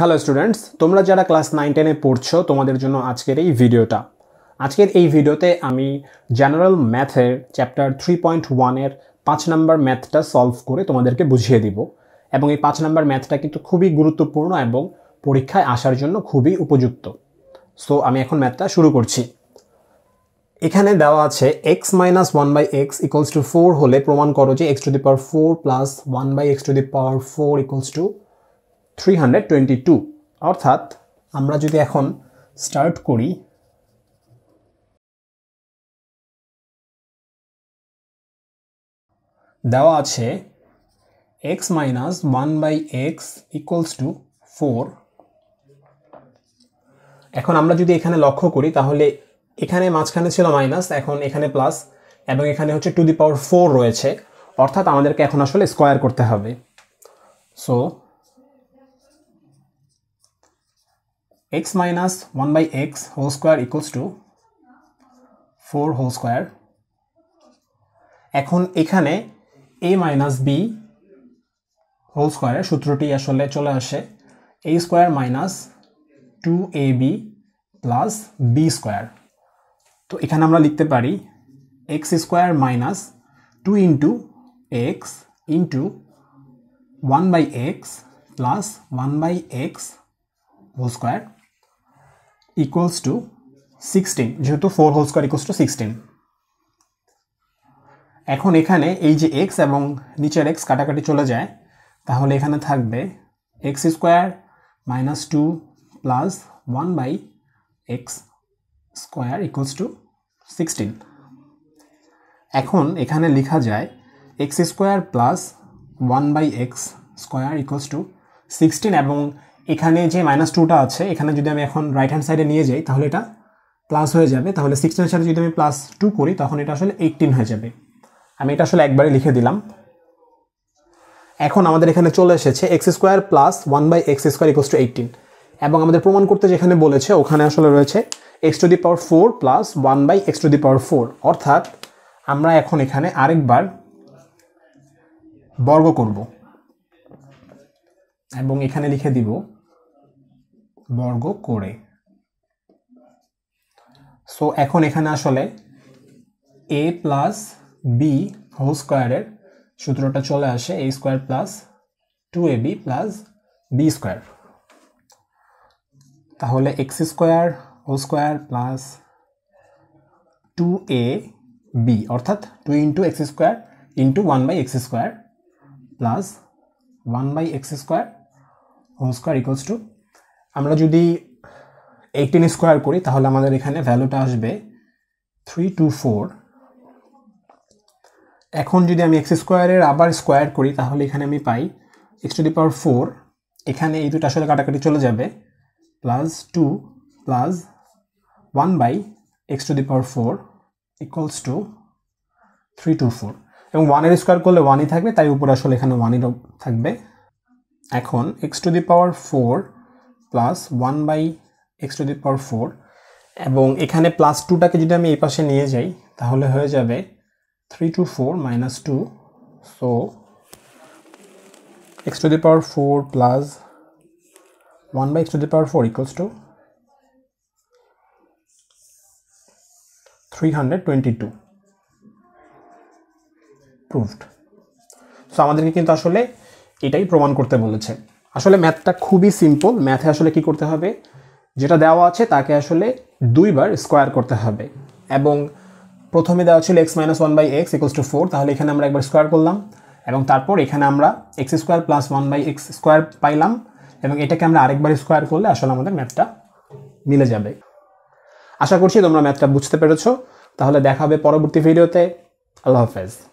hello students তোমরা যারা class nine টেনে পড়ছো তোমাদের জন্য আজকের এই ভিডিওটা আজকের এই ভিডিওতে আমি জেনারেল ম্যাথের চ্যাপ্টার থ্রি পয়েন্ট ওয়ানের পাঁচ নাম্বার ম্যাথটা সলভ করে তোমাদেরকে বুঝিয়ে দিব এবং এই পাঁচ নাম্বার ম্যাথটা কিন্তু খুবই গুরুত্বপূর্ণ এবং পরীক্ষায় আসার জন্য খুবই উপযুক্ত সো আমি এখন ম্যাথটা শুরু করছি এখানে দেওয়া আছে x minus one by x equals to four হলে প্রমাণ করো যে x to the power four plus one by x to the power four equals to three hundred twenty two অর্থাৎ আমরা যদি এখন স্টার্ট করি দেওয়া আছে x minus one by x equals to four এখন আমরা যদি এখানে লক্ষ্য করি তাহলে এখানে মাঝখানে ছিল মাইনাস এখন এখানে প্লাস এবং এখানে হচ্ছে টু দি পাওয়ার ফোর রয়েছে অর্থাৎ আমাদেরকে এখন আসলে স্কোয়ার করতে হবে so x minus 1 by x whole square equals to 4 whole square এখন এখানে a মাইনাস বি হোল স্কোয়ারের সূত্রটি আসলে চলে আসে a square minus two a b plus b square তো এখানে আমরা লিখতে পারি x square minus two into x into one by x plus one by x whole square equals to sixteen যেহেতু four whole square equals to sixteen এখন এখানে এই যে এক্স এবং নিচের এক্স কাটাকাটি চলে যায় তাহলে এখানে থাকবে x square minus two plus one by x square equals to sixteen এখন এখানে লেখা যায় x square plus one by x square equals to sixteen এবং এখানে যে মাইনাস টুটা আছে এখানে যদি আমি এখন রাইট হ্যান্ড সাইডে নিয়ে যাই তাহলে এটা প্লাস হয়ে যাবে তাহলে সিক্সটিনের সাথে যদি আমি প্লাস টু করি তখন এটা আসলে এইটিন হয়ে যাবে আমি এটা আসলে একবারে লিখে দিলাম এখন আমাদের এখানে চলে এসেছে x square plus one by x square equals to eighteen এবং আমাদের প্রমাণ করতে যেখানে বলেছে ওখানে আসলে রয়েছে x to the power four plus one by x to the power four অর্থাৎ আমরা এখন এখানে আরেকবার বর্গ করব এবং এখানে লিখে দিব বর্গ করে সো এখন এখানে আসলে এ প্লাস বি হোল স্কোয়ারের সূত্রটা চলে আসে a square plus two a b plus b square তাহলে x square whole square plus two a b অর্থাৎ two into x square into one by x square plus one by x square whole square equals to আমরা যদি eighteen square করি তাহলে আমাদের এখানে ভ্যালুটা আসবে থ্রি টু ফোর এখন যদি আমি এক্স স্কোয়ারের আবার স্কোয়ার করি তাহলে এখানে আমি পাই x to the power four এখানে এই দুটো আসলে কাটাকাটি চলে যাবে plus two plus one by x to the power four equals to three two four এবং ওয়ানের স্কোয়ার করলে ওয়ানই থাকবে তাই উপরে আসলে এখানে ওয়ানই থাকবে এখন x to the power four plus one by x to the power four এবং এখানে প্লাস টুটাকে যদি আমি এই পাশে নিয়ে যাই তাহলে হয়ে যাবে three two four minus two so x to the power four plus one by x to the power four equals to three hundred twenty two proved so আমাদেরকে কিন্তু আসলে এটাই প্রমাণ করতে বলেছে আসলে ম্যাথটা খুবই সিম্পল ম্যাথে আসলে কি করতে হবে যেটা দেওয়া আছে তাকে আসলে দুইবার স্কোয়ার করতে হবে এবং প্রথমে দেওয়া ছিল x minus one by x equals to four তাহলে এখানে আমরা একবার স্কোয়ার করলাম এবং তারপর এখানে আমরা x square plus one by x square পাইলাম এবং এটাকে আমরা আরেকবার স্কোয়ার করলে আসলে আমাদের ম্যাথটা মিলে যাবে আশা করছি তোমরা ম্যাথটা বুঝতে পেরেছ তাহলে দেখা হবে পরবর্তী ভিডিওতে আল্লাহ হাফেজ